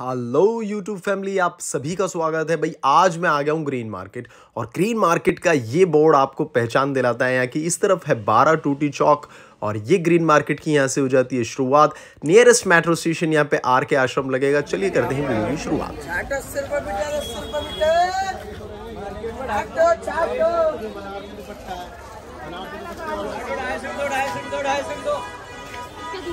hello YouTube family आप सभी का स्वागत है भाई आज मैं आ गया हूँ ग्रीन मार्केट और ग्रीन मार्केट का ये बोर्ड आपको पहचान दिलाता है यहाँ कि इस तरफ है बारह टूटी चौक और ये ग्रीन मार्केट की यहाँ से हो जाती है शुरुआत नियरेस्ट मेट्रो स्टेशन यहाँ पे आर के आश्रम लगेगा चलिए करते हैं वीडियो की शुरुआत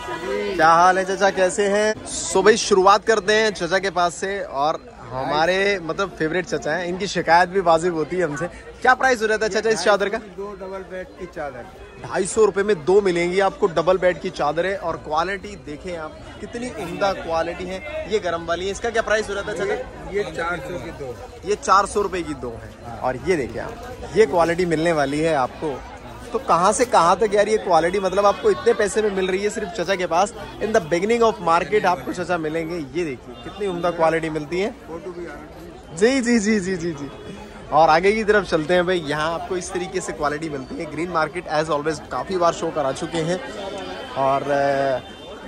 क्या हाल है चाचा कैसे हैं सो भाई शुरुआत करते हैं चाचा के पास से और हमारे मतलब फेवरेट चाचा हैं इनकी शिकायत भी वाजिब होती है हमसे क्या प्राइस हो जाता है चाचा इस चादर का दो डबल बेड की चादर ढाई सौ रुपए में दो मिलेंगी आपको डबल बेड की चादर है और क्वालिटी देखें आप कितनी उमदा क्वालिटी है ये गर्म वाली है इसका क्या प्राइस हो जाता है चाचा ये चार सौ की दो ये चार सौ रुपए की दो है और ये देखे आप ये क्वालिटी मिलने वाली है आपको तो कहाँ से कहाँ तक यार ये क्वालिटी मतलब आपको इतने पैसे में मिल रही है सिर्फ चचा के पास in the beginning of market आपको चचा मिलेंगे ये देखिए कितनी उमदा क्वालिटी मिलती है जी जी जी जी जी जी और आगे की तरफ चलते हैं भाई यहाँ आपको इस तरीके से क्वालिटी मिलती है ग्रीन मार्केट एज ऑलवेज काफ़ी बार शो करा चुके हैं और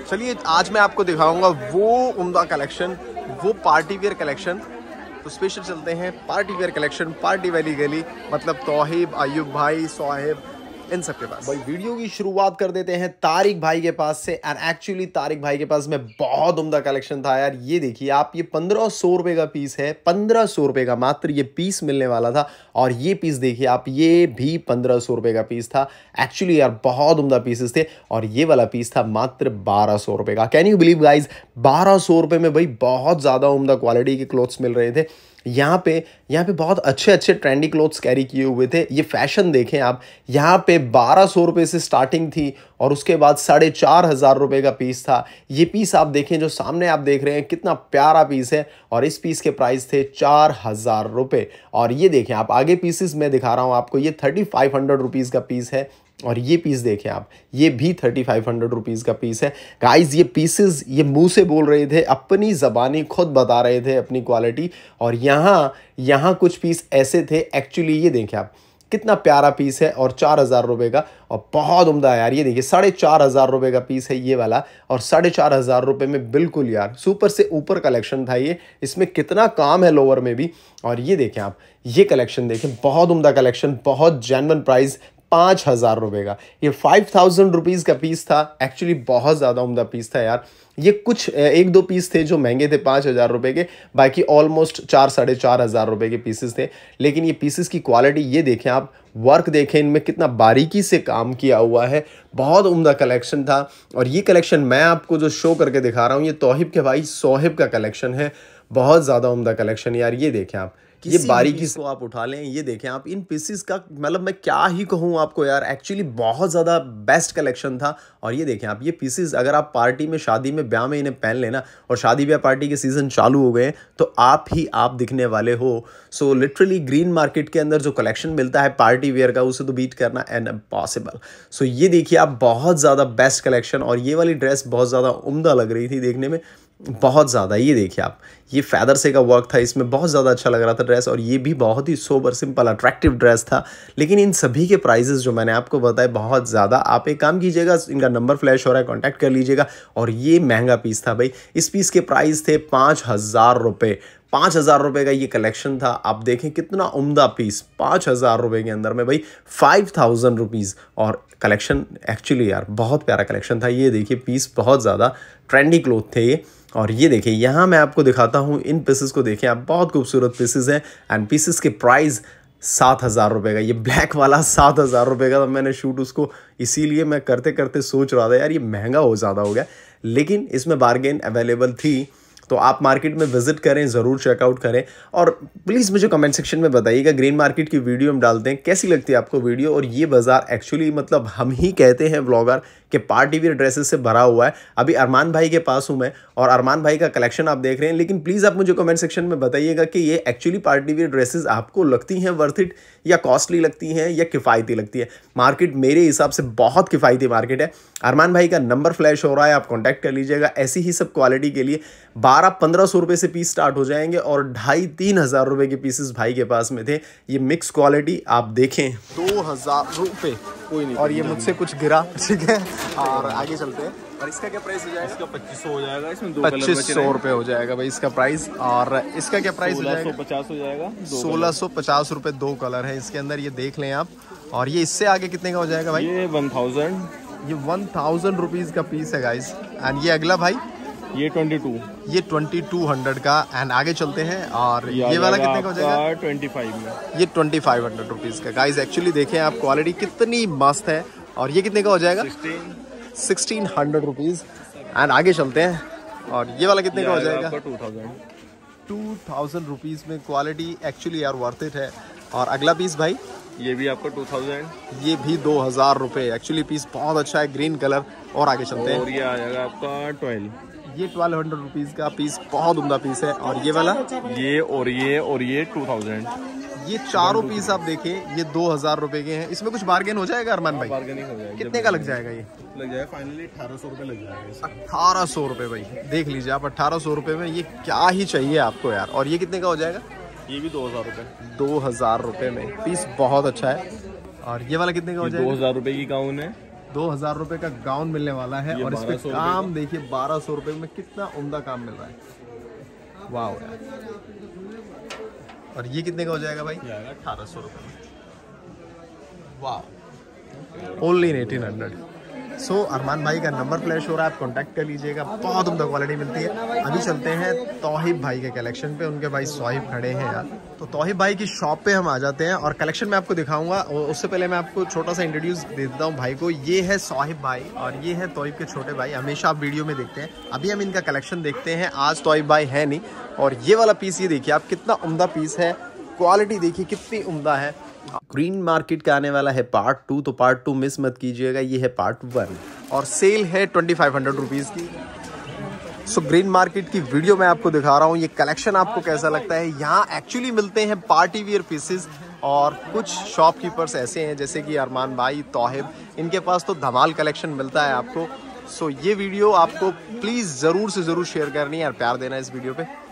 चलिए आज मैं आपको दिखाऊंगा वो उमदा कलेक्शन वो पार्टी वेयर कलेक्शन तो स्पेशल चलते हैं पार्टी वेयर कलेक्शन पार्टी वाली गली मतलब तोहिब अयुब भाई सोहेब इन सबके पास भाई वीडियो की शुरुआत कर देते हैं तारिक भाई के पास से एंड एक्चुअली तारिक भाई के पास में बहुत उमदा कलेक्शन था यार ये देखिए आप ये पंद्रह सौ रुपए का पीस है पंद्रह सौ रुपए का मात्र ये पीस मिलने वाला था और ये पीस देखिए आप ये भी पंद्रह सौ रुपए का पीस था एक्चुअली यार बहुत उमदा पीसेस थे और ये वाला पीस था मात्र बारह सौ रुपए का कैन यू बिलीव गाइज बारह सौ रुपये में भाई बहुत ज़्यादा उमदा क्वालिटी के क्लोथ्स मिल रहे थे यहाँ पे यहाँ पे बहुत अच्छे अच्छे ट्रेंडी क्लोथ्स कैरी किए हुए थे ये फैशन देखें आप यहाँ पे बारह सौ रुपये से स्टार्टिंग थी और उसके बाद साढ़े चार हज़ार रुपये का पीस था ये पीस आप देखें जो सामने आप देख रहे हैं कितना प्यारा पीस है और इस पीस के प्राइस थे चार हज़ार रुपये और ये देखें आप आगे पीसेस मैं दिखा रहा हूँ आपको ये थर्टी फाइव हंड्रेड रुपीज़ का पीस है और ये पीस देखें आप ये भी थर्टी फाइव हंड्रेड रुपीज़ का पीस है गाइस ये पीसेस ये मुंह से बोल रहे थे अपनी ज़बानी खुद बता रहे थे अपनी क्वालिटी और यहाँ यहाँ कुछ पीस ऐसे थे एक्चुअली ये देखें आप कितना प्यारा पीस है और चार हज़ार रुपये का और बहुत उम्दा है यार ये देखिए साढ़े चार हज़ार रुपये का पीस है ये वाला और साढ़े चार हज़ार रुपये में बिल्कुल यार सुपर से ऊपर कलेक्शन था ये इसमें कितना काम है लोअर में भी और ये देखें आप ये कलेक्शन देखें बहुत उम्दा कलेक्शन बहुत जैनवन प्राइस पाँच हज़ार रुपये का ये फाइव थाउजेंड रुपीज़ का पीस था एक्चुअली बहुत ज़्यादा उमदा पीस था यार ये कुछ एक दो पीस थे जो महंगे थे पाँच हज़ार रुपये के बाकी ऑलमोस्ट चार साढ़े चार हज़ार रुपये के पीसेस थे लेकिन ये पीसेस की क्वालिटी ये देखें आप वर्क देखें इनमें कितना बारीकी से काम किया हुआ है बहुत उम्दा कलेक्शन था और ये कलेक्शन मैं आपको जो शो करके दिखा रहा हूँ ये तोहिब के भाई सोहिब का कलेक्शन है बहुत ज़्यादा उम्दा कलेक्शन यार ये देखें आप ये बारीकी को आप उठा लें ये देखें आप इन पीसीस का मतलब मैं क्या ही कहूँ आपको यार एक्चुअली बहुत ज़्यादा बेस्ट कलेक्शन था और ये देखें आप ये पीसीस अगर आप पार्टी में शादी में ब्याह में इन्हें पहन लेना और शादी ब्याह पार्टी के सीज़न चालू हो गए तो आप ही आप दिखने वाले हो सो लिटरली ग्रीन मार्केट के अंदर जो कलेक्शन मिलता है पार्टी वेयर का उसे तो बीट करना एन पॉसिबल सो ये देखिए आप बहुत ज़्यादा बेस्ट कलेक्शन और ये वाली ड्रेस बहुत ज़्यादा उमदा लग रही थी देखने में बहुत ज़्यादा ये देखिए आप ये फैदर से का वर्क था इसमें बहुत ज़्यादा अच्छा लग रहा था ड्रेस और ये भी बहुत ही सोबर सिंपल अट्रैक्टिव ड्रेस था लेकिन इन सभी के प्राइजेस जो मैंने आपको बताए बहुत ज़्यादा आप एक काम कीजिएगा इनका नंबर फ्लैश हो रहा है कॉन्टैक्ट कर लीजिएगा और ये महंगा पीस था भाई इस पीस के प्राइस थे पाँच हज़ार रुपये पाँच हज़ार रुपये का ये कलेक्शन था आप देखें कितना उम्दा पीस पाँच हज़ार रुपये के अंदर में भाई फाइव थाउजेंड रुपीज़ और कलेक्शन एक्चुअली यार बहुत प्यारा कलेक्शन था ये देखिए पीस बहुत ज़्यादा ट्रेंडी क्लोथ थे ये और ये देखिए यहाँ मैं आपको दिखाता हूँ इन पीसेस को देखें आप बहुत खूबसूरत पीसेस हैं एंड पीसेस के प्राइस सात हज़ार रुपये का ये ब्लैक वाला सात हज़ार रुपये का था मैंने शूट उसको इसीलिए मैं करते करते सोच रहा था यार ये महंगा हो ज़्यादा हो गया लेकिन इसमें बारगेन अवेलेबल थी तो आप मार्केट में विजिट करें ज़रूर चेकआउट करें और प्लीज़ मुझे कमेंट सेक्शन में बताइएगा ग्रीन मार्केट की वीडियो हम डालते हैं कैसी लगती है आपको वीडियो और ये बाज़ार एक्चुअली मतलब हम ही कहते हैं ब्लॉगर कि पार्टी वेयर ड्रेसेस से भरा हुआ है अभी अरमान भाई के पास हूँ मैं और अरमान भाई का कलेक्शन आप देख रहे हैं लेकिन प्लीज़ आप मुझे कमेंट सेक्शन में बताइएगा कि ये एक्चुअली पार्टी वेयर ड्रेसेस आपको लगती हैं वर्थ इट या कॉस्टली लगती हैं या किफ़ायती लगती है मार्केट मेरे हिसाब से बहुत किफ़ायती मार्केट है अरमान भाई का नंबर फ्लैश हो रहा है आप कॉन्टैक्ट कर लीजिएगा ऐसी ही सब क्वालिटी के लिए बार बारह पंद्रह सौ रुपये से पीस स्टार्ट हो जाएंगे और ढाई तीन हज़ार रुपए के पीसेस भाई के पास में थे ये मिक्स क्वालिटी आप देखें दो हज़ार रुपये कोई नहीं और ये मुझसे कुछ गिरा ठीक है और आगे चलते हैं और इसका क्या प्राइस हो जाएगा इसका पच्चीस सौ हो जाएगा इसमें दो पच्चीस सौ रुपए हो जाएगा भाई इसका प्राइस और इसका क्या प्राइस हो जाएगा पचास हो जाएगा सोलह सौ पचास रुपये दो कलर है इसके अंदर ये देख लें आप और ये इससे आगे कितने का हो जाएगा भाई ये वन थाउजेंड ये वन थाउजेंड रुपीज़ का पीस है गाइस एंड ये अगला भाई ये ट्वेंटी टू ये ट्वेंटी टू हंड्रेड का एंड आगे चलते हैं और ये वाला कितने का हो जाएगा ट्वेंटी फाइव में ये ट्वेंटी फाइव हंड्रेड रुपीज़ का गाइज एक्चुअली देखें आप क्वालिटी कितनी मस्त है और ये कितने का हो जाएगा सिक्सटीन हंड्रेड रुपीज़ एंड आगे चलते हैं और ये वाला कितने का हो जाएगा टू थाउजेंड रुपीज़ में क्वालिटी एक्चुअली यार वर्थ इट है और अगला पीस भाई ये भी आपको टू थाउजेंड ये भी दो हज़ार रुपये एक्चुअली पीस बहुत अच्छा है ग्रीन कलर और आगे चलते हैं और ये आ जाएगा आपका ट्वेल्व ये ट्वेल्व हंड्रेड रुपीज़ का पीस बहुत उमदा पीस है और ये वाला ये और ये और ये टू थाउजेंड ये चारों पीस आप देखिए ये दो हज़ार रुपए के हैं इसमें कुछ बार्गेन हो जाएगा अरमान भाई बार्गेनिंग हो कितने का लग जाएगा ये लग जाएगा फाइनली अठारह सौ रुपए लग जाएगा अठारह सौ रुपए भाई देख लीजिए आप अठारह सौ रुपए में ये क्या ही चाहिए आपको यार और ये कितने का हो जाएगा ये भी दो हज़ार रुपए दो हज़ार रुपए में पीस बहुत अच्छा है और ये वाला कितने का हो जाएगा दो हज़ार रुपए की गाउन है दो हजार रुपए का गाउन मिलने वाला है और इसमें काम देखिए बारह सौ रुपए में कितना उमदा काम मिल रहा है वाह और ये कितने का हो जाएगा भाई अठारह सौ रुपए में वाह only eighteen hundred so so, Armaan भाई का नंबर फ्लैश हो रहा है आप कॉन्टैक्ट कर लीजिएगा बहुत उमदा क्वालिटी मिलती है अभी चलते हैं तोहिब भाई के कलेक्शन पे उनके भाई सोहिब खड़े हैं यार तो तोहिब भाई की शॉप पे हम आ जाते हैं और कलेक्शन मैं आपको दिखाऊंगा उससे पहले मैं आपको छोटा सा इंट्रोड्यूस दे देता हूँ भाई को ये है सोहिब भाई और ये है तोहिब के छोटे भाई हमेशा आप वीडियो में देखते हैं अभी हम इनका कलेक्शन देखते हैं आज तोहिब भाई है नहीं और ये वाला पीस ये देखिए आप कितना उमदा पीस है क्वालिटी देखिए कितनी उम्दा है ग्रीन मार्केट का आने वाला है पार्ट टू तो पार्ट टू मिस मत कीजिएगा ये है पार्ट वन और सेल है ट्वेंटी फाइव हंड्रेड रुपीज़ की सो ग्रीन मार्केट की वीडियो मैं आपको दिखा रहा हूँ ये कलेक्शन आपको कैसा लगता है यहाँ एक्चुअली मिलते हैं पार्टी वियर पीसेज और कुछ शॉपकीपर्स ऐसे हैं जैसे कि अरमान भाई तोहिब इनके पास तो धमाल कलेक्शन मिलता है आपको सो so, ये वीडियो आपको प्लीज़ ज़रूर से ज़रूर शेयर करनी है और प्यार देना इस वीडियो पे